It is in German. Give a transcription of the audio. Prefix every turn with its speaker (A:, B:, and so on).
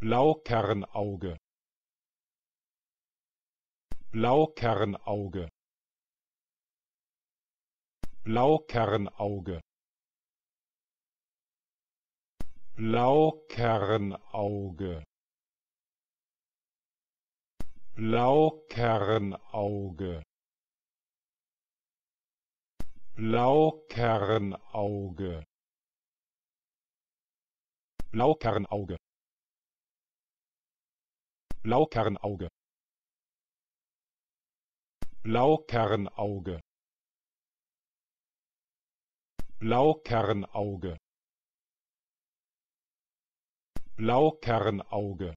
A: Blaukernauge Blaukernauge Blaukernauge Blaukernauge Blaukernauge Blaukernauge Blaukernauge Blaukernauge Blaukernauge Blaukernauge Blaukernauge